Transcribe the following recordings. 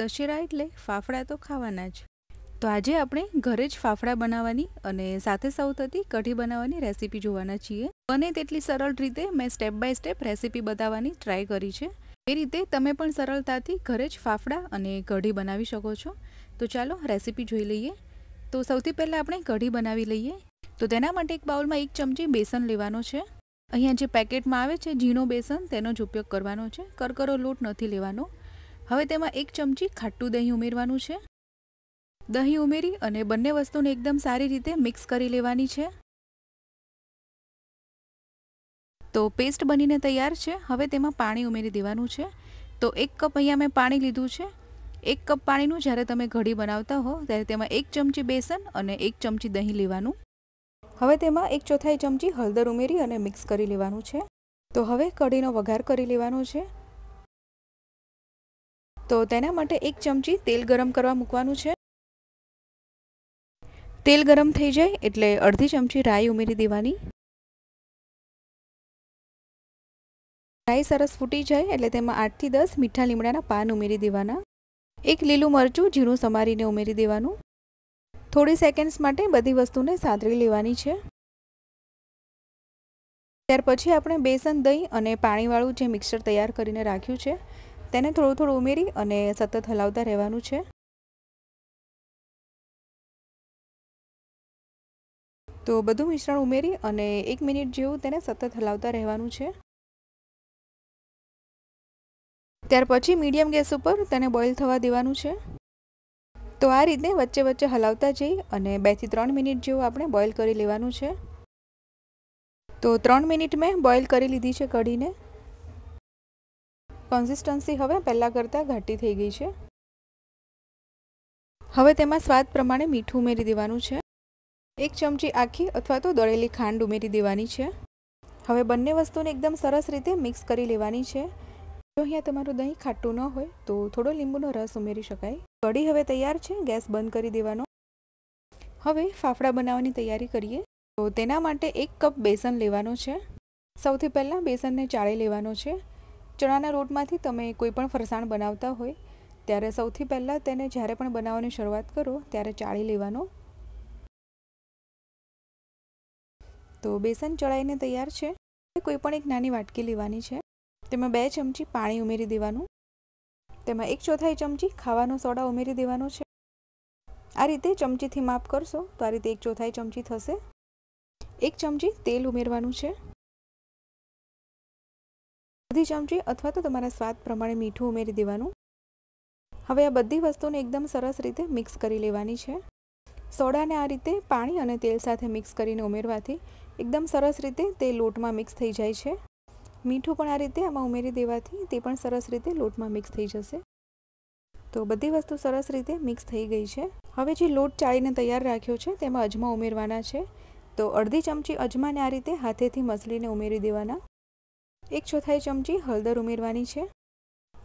દશેરા એટલે ફાફડા તો ખાવાના જ તો આજે આપણે ઘરે જ ફાફડા બનાવવાની અને સાથે સૌ થતી કઢી બનાવવાની રેસીપી જોવાના છીએ બને તેટલી સરળ રીતે મેં સ્ટેપ બાય સ્ટેપ રેસીપી બતાવવાની ટ્રાય કરી છે એ રીતે તમે પણ સરળતાથી ઘરે જ ફાફડા અને કઢી બનાવી શકો છો તો ચાલો રેસીપી જોઈ લઈએ તો સૌથી પહેલાં આપણે કઢી બનાવી લઈએ તો તેના માટે એક બાઉલમાં એક ચમચી બેસન લેવાનો છે અહીંયા જે પેકેટમાં આવે છે ઝીણો બેસન તેનો જ ઉપયોગ કરવાનો છે કરકરો લોટ નથી લેવાનો હવે તેમાં એક ચમચી ખાટું દહીં ઉમેરવાનું છે દહીં ઉમેરી અને બંને વસ્તુને એકદમ સારી રીતે મિક્સ કરી લેવાની છે તો પેસ્ટ બનીને તૈયાર છે હવે તેમાં પાણી ઉમેરી દેવાનું છે તો એક કપ અહીંયા મેં પાણી લીધું છે એક કપ પાણીનું જ્યારે તમે ઘડી બનાવતા હો ત્યારે તેમાં એક ચમચી બેસન અને એક ચમચી દહીં લેવાનું હવે તેમાં એક ચોથાઈ ચમચી હળદર ઉમેરી અને મિક્સ કરી લેવાનું છે તો હવે કઢીનો વઘાર કરી લેવાનો છે તો તેના માટે એક ચમચી તેલ ગરમ કરવા મૂકવાનું છે તેલ ગરમ થઈ જાય એટલે અડધી ચમચી રાઈ ઉમેરી દેવાની રાઈ સરસ ફૂટી જાય એટલે તેમાં આઠથી દસ મીઠા લીમડાના પાન ઉમેરી દેવાના એક લીલું મરચું ઝીણું સમારીને ઉમેરી દેવાનું થોડી સેકન્ડ્સ માટે બધી વસ્તુને સાંતળી લેવાની છે ત્યાર પછી આપણે બેસન દહીં અને પાણીવાળું જે મિક્સર તૈયાર કરીને રાખ્યું છે તેને થોડું થોડું ઉમેરી અને સતત હલાવતા રહેવાનું છે તો બધું મિશ્રણ ઉમેરી અને એક મિનિટ જેવું તેને સતત હલાવતા રહેવાનું છે ત્યાર પછી મીડિયમ ગેસ ઉપર તેને બોઇલ થવા દેવાનું છે તો આ રીતે વચ્ચે વચ્ચે હલાવતા જઈ અને બેથી ત્રણ મિનિટ જેવું આપણે બોઇલ કરી લેવાનું છે તો ત્રણ મિનિટ મેં બોઇલ કરી લીધી છે કઢીને કન્સિસ્ટન્સી હવે પહેલાં કરતાં ઘાટી થઈ ગઈ છે હવે તેમાં સ્વાદ પ્રમાણે મીઠું ઉમેરી દેવાનું છે એક ચમચી આખી અથવા તો દળેલી ખાંડ ઉમેરી દેવાની છે હવે બંને વસ્તુને એકદમ સરસ રીતે મિક્સ કરી લેવાની છે જો અહીંયા તમારું દહીં ખાટું ન હોય તો થોડો લીંબુનો રસ ઉમેરી શકાય કઢી હવે તૈયાર છે ગેસ બંધ કરી દેવાનો હવે ફાફડા બનાવવાની તૈયારી કરીએ તો તેના માટે એક કપ બેસન લેવાનો છે સૌથી પહેલાં બેસનને ચાળી લેવાનો છે ચણાના રોટમાંથી તમે કોઈ પણ ફરસાણ બનાવતા હોય ત્યારે સૌથી પહેલાં તેને જ્યારે પણ બનાવવાની શરૂઆત કરો ત્યારે ચાળી લેવાનો તો બેસન ચડાઈને તૈયાર છે કોઈ પણ એક નાની વાટકી લેવાની છે તેમાં બે ચમચી પાણી ઉમેરી દેવાનું તેમાં એક ચોથાઈ ચમચી ખાવાનો સોડા ઉમેરી દેવાનો છે આ રીતે ચમચીથી માપ કરશો તો આ રીતે એક ચોથાઈ ચમચી થશે એક ચમચી તેલ ઉમેરવાનું છે અડધી ચમચી અથવા તો તમારા સ્વાદ પ્રમાણે મીઠું ઉમેરી દેવાનું હવે આ બધી વસ્તુને એકદમ સરસ રીતે મિક્સ કરી લેવાની છે સોડાને આ રીતે પાણી અને તેલ સાથે મિક્સ કરીને ઉમેરવાથી એકદમ સરસ રીતે તે લોટમાં મિક્સ થઈ જાય છે મીઠું પણ આ રીતે આમાં ઉમેરી દેવાથી તે પણ સરસ રીતે લોટમાં મિક્સ થઈ જશે તો બધી વસ્તુ સરસ રીતે મિક્સ થઈ ગઈ છે હવે જે લોટ ચાળીને તૈયાર રાખ્યો છે તેમાં અજમા ઉમેરવાના છે તો અડધી ચમચી અજમાને આ રીતે હાથેથી મસલીને ઉમેરી દેવાના એક ચોથાઈ ચમચી હળદર ઉમેરવાની છે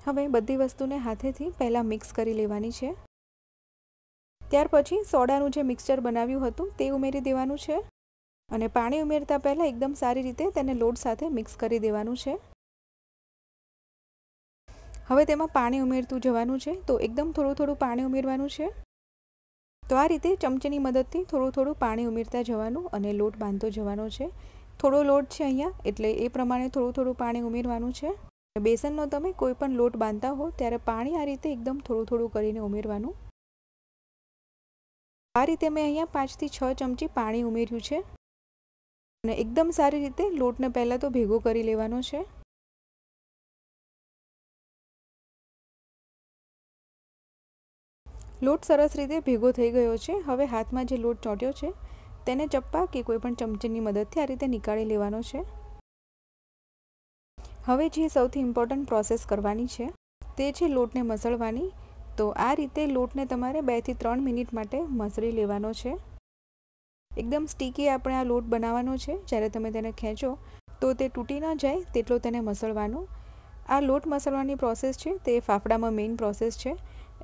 હવે બધી વસ્તુને હાથેથી પહેલાં મિક્સ કરી લેવાની છે ત્યાર પછી સોડાનું જે મિક્સચર બનાવ્યું હતું તે ઉમેરી દેવાનું છે અને પાણી ઉમેરતા પહેલાં એકદમ સારી રીતે તેને લોટ સાથે મિક્સ કરી દેવાનું છે હવે તેમાં પાણી ઉમેરતું જવાનું છે તો એકદમ થોડું થોડું પાણી ઉમેરવાનું છે તો આ રીતે ચમચીની મદદથી થોડું થોડું પાણી ઉમેરતા જવાનું અને લોટ બાંધતો જવાનો છે થોડો લોટ છે અહીંયા એટલે એ પ્રમાણે થોડું થોડું પાણી ઉમેરવાનું છે બેસનનો તમે કોઈ પણ લોટ બાંધતા હો ત્યારે પાણી આ રીતે એકદમ થોડું થોડું કરીને ઉમેરવાનું આ રીતે મેં અહીંયા પાંચથી છ ચમચી પાણી ઉમેર્યું છે અને એકદમ સારી રીતે લોટને પહેલાં તો ભેગો કરી લેવાનો છે લોટ સરસ રીતે ભેગો થઈ ગયો છે હવે હાથમાં જે લોટ ચોંટ્યો છે તેને ચપ્પા કે કોઈપણ ચમચીની મદદથી આ રીતે નીકાળી લેવાનો છે હવે જે સૌથી ઇમ્પોર્ટન્ટ પ્રોસેસ કરવાની છે તે છે લોટને મસળવાની તો આ રીતે લોટને તમારે બેથી ત્રણ મિનિટ માટે મસળી લેવાનો છે એકદમ સ્ટીકી આપણે આ લોટ બનાવવાનો છે જ્યારે તમે તેને ખેંચો તો તે તૂટી ન જાય તેટલો તેને મસળવાનો આ લોટ મસળવાની પ્રોસેસ છે તે ફાફડામાં મેઇન પ્રોસેસ છે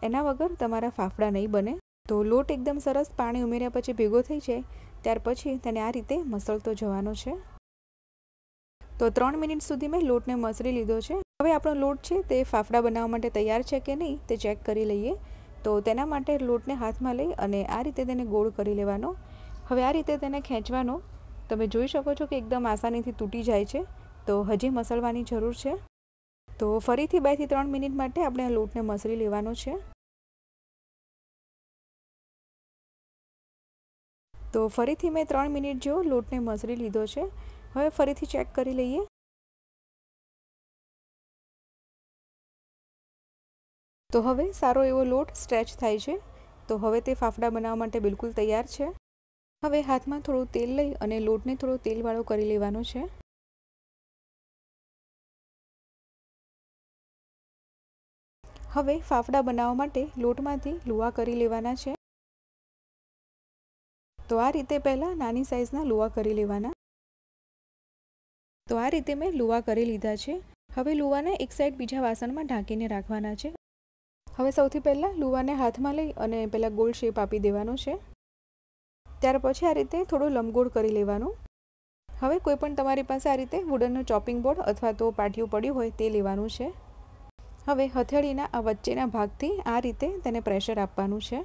એના વગર તમારા ફાફડા નહીં બને તો લોટ એકદમ સરસ પાણી ઉમેર્યા પછી ભેગો થઈ જાય ત્યાર પછી તેને આ રીતે મસળતો જવાનો છે તો ત્રણ મિનિટ સુધી મેં લોટને મસળી લીધો છે હવે આપણો લોટ છે તે ફાફડા બનાવવા માટે તૈયાર છે કે નહીં તે ચેક કરી લઈએ તો તેના માટે લોટને હાથમાં લઈ અને આ રીતે તેને ગોળ કરી લેવાનો હવે આ રીતે તેને ખેંચવાનો તમે જોઈ શકો છો કે એકદમ આસાનીથી તૂટી જાય છે તો હજી મસળવાની જરૂર છે તો ફરીથી બેથી ત્રણ મિનિટ માટે આપણે આ લોટને મસળી લેવાનો છે તો ફરીથી મેં ત્રણ મિનિટ જેવો લોટને મસરી લીધો છે હવે ફરીથી ચેક કરી લઈએ તો હવે સારો એવો લોટ સ્ટ્રેચ થાય છે તો હવે તે ફાફડા બનાવવા માટે બિલકુલ તૈયાર છે હવે હાથમાં થોડું તેલ લઈ અને લોટને થોડો તેલવાળો કરી લેવાનો છે હવે ફાફડા બનાવવા માટે લોટમાંથી લુવા કરી લેવાના છે તો આ રીતે પહેલાં નાની સાઇઝના લુવા કરી લેવાના તો આ રીતે મેં લુવા કરી લીધા છે હવે લુવાને એક સાઈડ બીજા વાસણમાં ઢાંકીને રાખવાના છે હવે સૌથી પહેલાં લુવાને હાથમાં લઈ અને પહેલાં ગોળ શેપ આપી દેવાનો છે ત્યાર પછી આ રીતે થોડો લંબગોળ કરી લેવાનું હવે કોઈ પણ તમારી પાસે આ રીતે વુડનનું ચોપિંગ બોર્ડ અથવા તો પાટિયું પડ્યું હોય તે લેવાનું છે હવે હથેળીના આ વચ્ચેના ભાગથી આ રીતે તેને પ્રેશર આપવાનું છે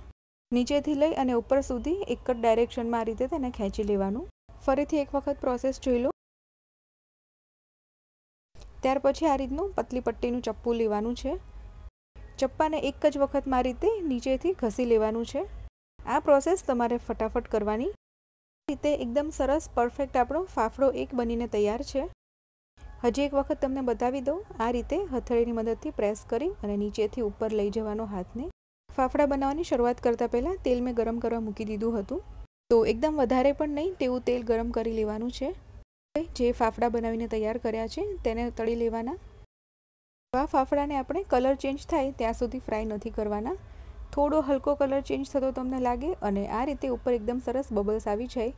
નીચેથી લઈ અને ઉપર સુધી એક જ ડાયરેક્શનમાં આ રીતે તેને ખેંચી લેવાનું ફરીથી એક વખત પ્રોસેસ જોઈ લો ત્યાર પછી આ રીતનું પતલી પટ્ટીનું ચપ્પુ લેવાનું છે ચપ્પાને એક જ વખત વખતમાં રીતે નીચેથી ઘસી લેવાનું છે આ પ્રોસેસ તમારે ફટાફટ કરવાની રીતે એકદમ સરસ પરફેક્ટ આપણો ફાફડો એક બનીને તૈયાર છે હજી એક વખત તમને બતાવી દઉં આ રીતે હથેળીની મદદથી પ્રેસ કરી અને નીચેથી ઉપર લઈ જવાનો હાથને ફાફડા બનાવવાની શરૂઆત કરતાં પહેલાં તેલ મેં ગરમ કરવા મૂકી દીધું હતું તો એકદમ વધારે પણ નહીં તેવું તેલ ગરમ કરી લેવાનું છે જે ફાફડા બનાવીને તૈયાર કર્યા છે તેને તળી લેવાના આ ફાફડાને આપણે કલર ચેન્જ થાય ત્યાં સુધી ફ્રાય નથી કરવાના થોડો હલકો કલર ચેન્જ થતો તમને લાગે અને આ રીતે ઉપર એકદમ સરસ બબલ્સ આવી જાય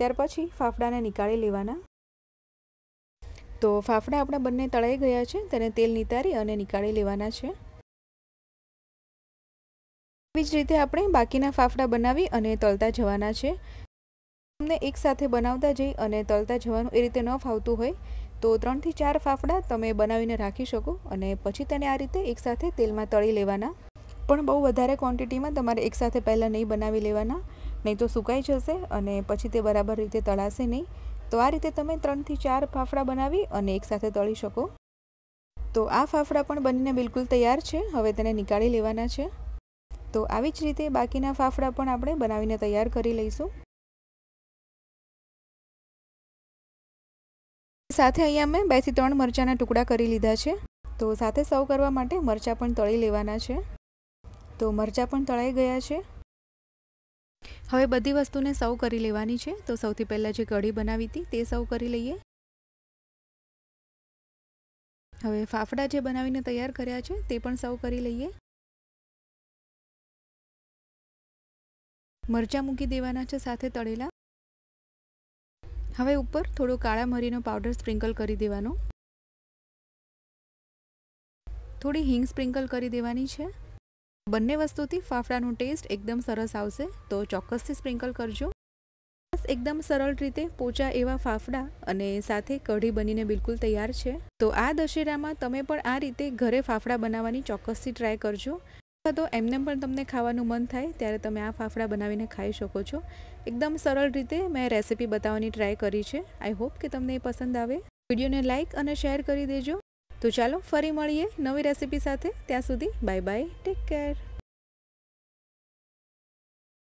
ત્યાર પછી ફાફડાને નીકાળી લેવાના તો ફાફડા આપણા બંને તળાઈ ગયા છે તેને તેલ નિતારી અને નીકાળી લેવાના છે એવી જ રીતે આપણે બાકીના ફાફડા બનાવી અને તળતા જવાના છે તમને એકસાથે બનાવતા જઈ અને તળતા જવાનું એ રીતે ન ફાવતું હોય તો ત્રણથી ચાર ફાફડા તમે બનાવીને રાખી શકો અને પછી તેને આ રીતે એકસાથે તેલમાં તળી લેવાના પણ બહુ વધારે ક્વોન્ટિટીમાં તમારે એકસાથે પહેલાં નહીં બનાવી લેવાના નહીં તો સુકાઈ જશે અને પછી તે બરાબર રીતે તળાશે નહીં તો આ રીતે તમે ત્રણથી ચાર ફાફડા બનાવી અને એકસાથે તળી શકો તો આ ફાફડા પણ બનીને બિલકુલ તૈયાર છે હવે તેને નીકાળી લેવાના છે તો આવી જ રીતે બાકીના ફાફડા પણ આપણે બનાવીને તૈયાર કરી લઈશું સાથે અહીંયા મેં બેથી ત્રણ મરચાંના ટુકડા કરી લીધા છે તો સાથે સર્વ કરવા માટે મરચાં પણ તળી લેવાના છે તો મરચાં પણ તળાઈ ગયા છે હવે બધી વસ્તુને સર્વ કરી લેવાની છે તો સૌથી પહેલાં જે કઢી બનાવી હતી તે સર્વ કરી લઈએ હવે ફાફડા જે બનાવીને તૈયાર કર્યા છે તે પણ સર્વ કરી લઈએ મરચાં મૂકી દેવાના છે સાથે તળેલા હવે ઉપર થોડો કાળા મરીનો પાવડર સ્પ્રિંકલ કરી દેવાનો થોડી હિંગ સ્પ્રિંકલ કરી દેવાની છે બંને વસ્તુથી ફાફડાનો ટેસ્ટ એકદમ સરસ આવશે તો ચોક્કસથી સ્પ્રિંકલ કરજો બસ એકદમ સરળ રીતે પોચા એવા ફાફડા અને સાથે કઢી બનીને બિલકુલ તૈયાર છે તો આ દશેરામાં તમે પણ આ રીતે ઘરે ફાફડા બનાવવાની ચોક્કસથી ટ્રાય કરજો અથવા તો એમને પણ તમને ખાવાનું મન થાય ત્યારે તમે આ ફાફડા બનાવીને ખાઈ શકો છો એકદમ સરળ રીતે મેં રેસીપી બતાવવાની ટ્રાય કરી છે આઈ હોપ કે તમને એ પસંદ આવે વિડીયોને લાઇક અને શેર કરી દેજો તો ચાલો ફરી મળીએ નવી રેસીપી સાથે ત્યાં સુધી બાય બાય ટેક કેર